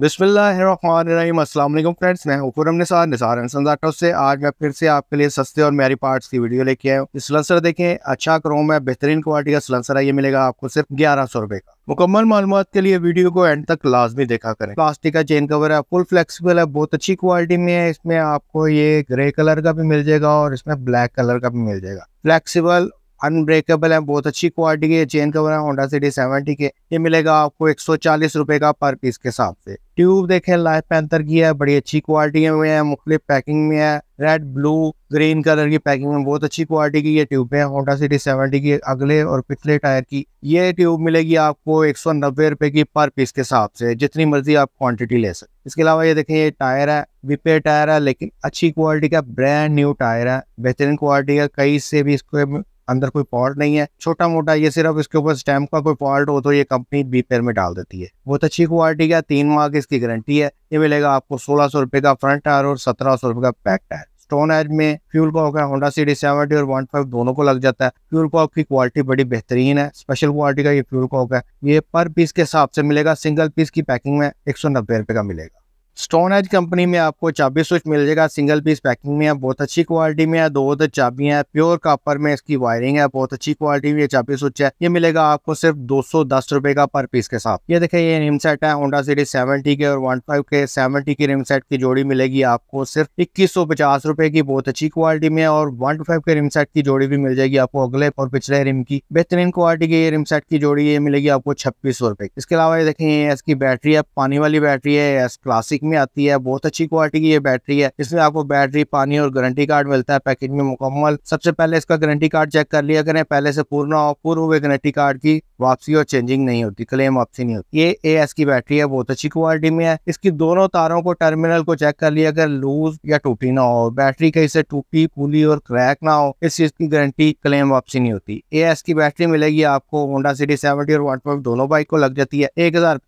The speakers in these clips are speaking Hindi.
बिस्मिल्लाम फ्रेंड्स मैं हूँ निसार निसार से आज मैं फिर से आपके लिए सस्ते और मेरी पार्ट्स की वीडियो लेके आया हूँ सिलेंसर देखें अच्छा क्रोम है बेहतरीन क्वालिटी का सिलेंसर है ये मिलेगा आपको सिर्फ ग्यारह सौ रुपए का मुकम्मल मालूम के लिए वीडियो को एंड तक लाजमी देखा करें प्लास्टिक का चेन कवर है फुल फ्लेक्सिबल है बहुत अच्छी क्वालिटी में है इसमें आपको ये ग्रे कलर का भी मिल जाएगा और इसमें ब्लैक कलर का भी मिल जाएगा फ्लेक्सिबल अनब्रेकेबल है बहुत अच्छी क्वालिटी के चेन कवर है होंडा सिटी सेवेंटी के ये मिलेगा आपको एक सौ चालीस रुपए का पर पीस के हिसाब से ट्यूब देखें लाइफ पैंथर की है बड़ी अच्छी क्वालिटी में है मुख्तलिफ पैकिंग में है रेड ब्लू ग्रीन कलर की पैकिंग में बहुत अच्छी क्वालिटी की ये ट्यूब है होंडा सिटी सेवेंटी की अगले और पिछले टायर की ये ट्यूब मिलेगी आपको एक सौ नब्बे रुपए की पर पीस के हिसाब से जितनी मर्जी आप क्वान्टिटी ले सकते इसके अलावा ये देखें ये टायर है विपे टायर है लेकिन अच्छी क्वालिटी का ब्रांड न्यू टायर है बेहतरीन क्वालिटी का कई से भी इसको अंदर कोई पॉल्ट नहीं है छोटा मोटा ये सिर्फ इसके ऊपर स्टैम्प का कोई पॉल्ट हो तो ये कंपनी बी पेयर में डाल देती है बहुत अच्छी क्वालिटी का तीन माह की इसकी गारंटी है ये मिलेगा आपको सोलह सौ रुपए का फ्रंट टायर और सत्रह सौ रुपए का बैक टायर स्टोन एज में फ्यूल कॉक है होंडा डी सेवेंटी और वन फाइव दोनों को लग जाता है फ्यूल कॉक की क्वालिटी बड़ी बेहतरीन है स्पेशल क्वालिटी का ये फ्यूल कॉक है ये पर पीस के हिसाब से मिलेगा सिंगल पीस की पैकिंग में एक सौ नब्बे रुपए का मिलेगा स्टोन एज कंपनी में आपको चाबी स्विच मिल जाएगा सिंगल पीस पैकिंग में है बहुत अच्छी क्वालिटी में है दो दो चाबियां है प्योर कॉपर में इसकी वायरिंग है बहुत अच्छी क्वालिटी में चाबी स्विच है ये मिलेगा आपको सिर्फ दो सौ का पर पीस के साथ ये देखे ये रिम सेट है होंडा सीरीज सेवेंटी के और वन के सेवेंटी की रिम सेट की जोड़ी मिलेगी आपको सिर्फ इक्कीस रुपए की बहुत अच्छी क्वालिटी में और वन के रिम सेट की जोड़ी भी मिल जाएगी आपको अगले और पिछले रिम की बेहतरीन क्वालिटी की रिम सेट की जोड़ी ये मिलेगी आपको छब्बीस रुपए इसके अलावा ये देखें इसकी बैटरी है पानी वाली बैटरी है एस क्लासिक में आती है बहुत अच्छी क्वालिटी की ये बैटरी है इसमें आपको बैटरी पानी और गारंटी कार्ड मिलता है पैकेज में मुकम्मल सबसे पहले इसका गारंटी कार्ड चेक कर लिया करें पहले से पूर्ण और पूर्व हुए गारंटी कार्ड की वापसी और चेंजिंग नहीं होती क्लेम वापसी नहीं होती ये ए की बैटरी है बहुत अच्छी क्वालिटी में है इसकी दोनों तारों को टर्मिनल को चेक कर लिया अगर लूज या टूटी ना हो बैटरी कहीं से टूटी पुली और क्रैक ना हो इस चीज की गारंटी क्लेम वापसी नहीं होती ए की बैटरी मिलेगी आपको होंडा सिटी सेवेंटी और वन दोनों बाइक को लग जाती है एक हजार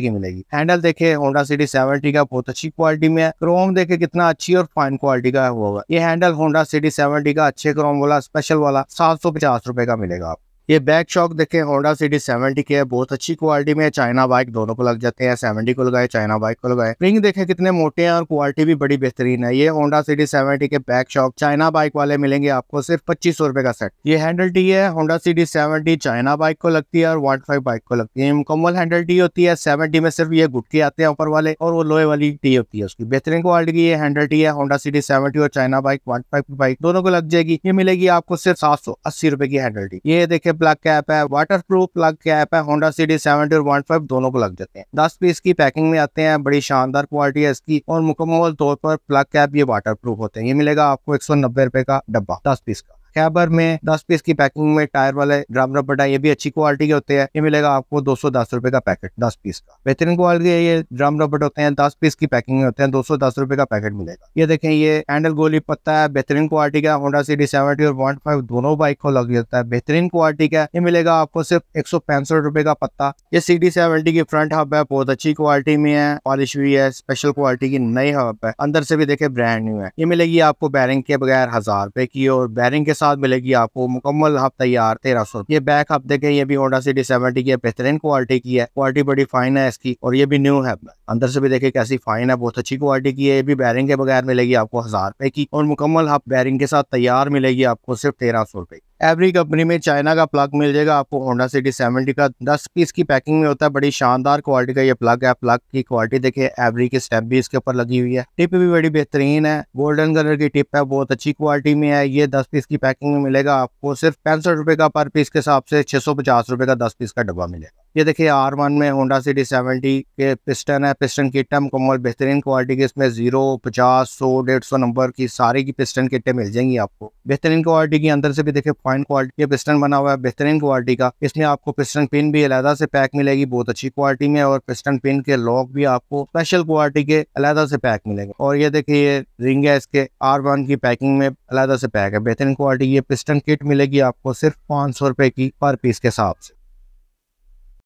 की मिलेगी हैंडल देखे होंडा सिटी सेवेंटी का बहुत अच्छी क्वालिटी में है क्रोम देखे कितना अच्छी और फाइन क्वालिटी का होगा ये हैंडल होंडा सिटी सेवेंटी का अच्छे क्रोम वाला स्पेशल वाला सात सौ पचास रुपए का मिलेगा आपको ये बैक शॉक देखें होंडा सिटी सेवेंटी के है बहुत अच्छी क्वालिटी में चाइना बाइक दोनों को लग जाते हैं सेवेंटी को लगाए चाइना बाइक को लगाए स्प्रिंग देखें कितने मोटे हैं और क्वालिटी भी बड़ी बेहतरीन है ये होंडा सिटी सेवेंटी के बैक शॉक चाइना बाइक वाले मिलेंगे आपको सिर्फ पच्चीस रुपए का सेट ये हैंडल टी है Honda city seventy China bike को लगती है और वन फाइव बाइक को लगती है मुकम्मल हैंडल टी होती है सेवेंटी में सिर्फ ये गुटके आते हैं ऊपर वाले और वो लोहे वाली टी होती है उसकी बेहतरीन क्वालिटी की ये हैंडल टी है होंडा सिटी सेवेंटी और China bike one five bike दोनों को लग जाएगी ये मिलेगी आपको सिर्फ सात सौ अस्सी रुपए की हैंडल टी ये देखे प्लग कैप है वाटर प्रूफ प्लग कैप है होंडा सिटी सेवेंटी और वन फाइव दोनों को लग जाते हैं दस पीस की पैकिंग में आते हैं बड़ी शानदार क्वालिटी है इसकी और मुकम्मल तौर पर प्लग कैप ये वाटर प्रूफ होते हैं ये मिलेगा आपको एक सौ नब्बे रुपए का डब्बा दस पीस का कैबर में दस पीस की पैकिंग में टायर वाले ड्राम रपटा ये भी अच्छी क्वालिटी के होते हैं ये मिलेगा आपको दो सौ दस रुपए का पैकेट दस पीस का बेहतरीन क्वालिटी के ये ड्राम रबड़ होते हैं दस पीस की पैकिंग में होते हैं दो सौ दस रुपए का पैकेट मिलेगा ये देखें ये हैंडल गोली पत्ता है बेहतरीन क्वालिटी का होंडा सिटी सेवेंटी और वन फाइव दोनों बाइक को लग जाता है बेहतरीन क्वालिटी का ये मिलेगा आपको सिर्फ एक सौ पैंसठ रुपए का पत्ता ये सी डी सेवेंटी की फ्रंट हब है बहुत अच्छी क्वालिटी में है पॉलिश भी है स्पेशल क्वालिटी की नई हब है अंदर से भी देखे ब्रांड न्यू है ये मिलेगी आपको बैरिंग के बगैर हजार रुपए की और बैरिंग के साथ साथ मिलेगी आपको मुकम्मल आप तैयार तेरह सौ ये बैक आप देखें ये भी होंडा सिटी सेवेंटी की बेहतरीन क्वालिटी की है क्वालिटी बड़ी फाइन है इसकी और ये भी न्यू है अंदर से भी देखे कैसी फाइन है बहुत अच्छी क्वालिटी की है ये भी बैरिंग के बगैर मिलेगी आपको हजार रुपए की और मुकम्मल आप बैरिंग के साथ तैयार मिलेगी आपको सिर्फ तेरह सौ रुपए की एवरी कंपनी में चाइना का प्लग मिल जाएगा आपको होंडा सिटी सेवेंटी का दस पीस की पैकिंग में होता है बड़ी शानदार क्वालिटी का ये प्लग है प्लग की क्वालिटी देखिए एवरी की स्टेप भी इसके ऊपर लगी हुई है टिप भी बड़ी बेहतरीन है गोल्डन कलर की टिप है बहुत अच्छी क्वालिटी में है ये दस पीस की पैकिंग में मिलेगा आपको सिर्फ पैंसठ रुपए का पर पीस के हिसाब से छह सौ पचास रुपए का दस पीस का डब्बा मिलेगा ये देखिए आर वन में होंडा सिटी सेवेंटी के पिस्टन है पिस्टन किट है मुकम्मल बेहतरीन क्वालिटी के इसमें जीरो पचास सौ डेढ़ सौ नंबर की सारी की पिस्टन किटें मिल जाएंगी आपको बेहतरीन क्वालिटी के अंदर से भी देखिए फाइन क्वालिटी पिस्टन बना हुआ है बेहतरीन क्वालिटी का इसमें आपको पिस्टन पिन भी अलहदा से पैक मिलेगी बहुत अच्छी क्वालिटी में और पिस्टन पिन के लॉक भी आपको स्पेशल क्वालिटी के अलहदा से पैक मिलेगा और ये देखिए ये रिंग है इसके आर वन की पैकिंग में अलहदा से पैक है बेहतरीन क्वालिटी ये पिस्टन किट मिलेगी आपको सिर्फ पाँच सौ रुपए की पर पीस के हिसाब से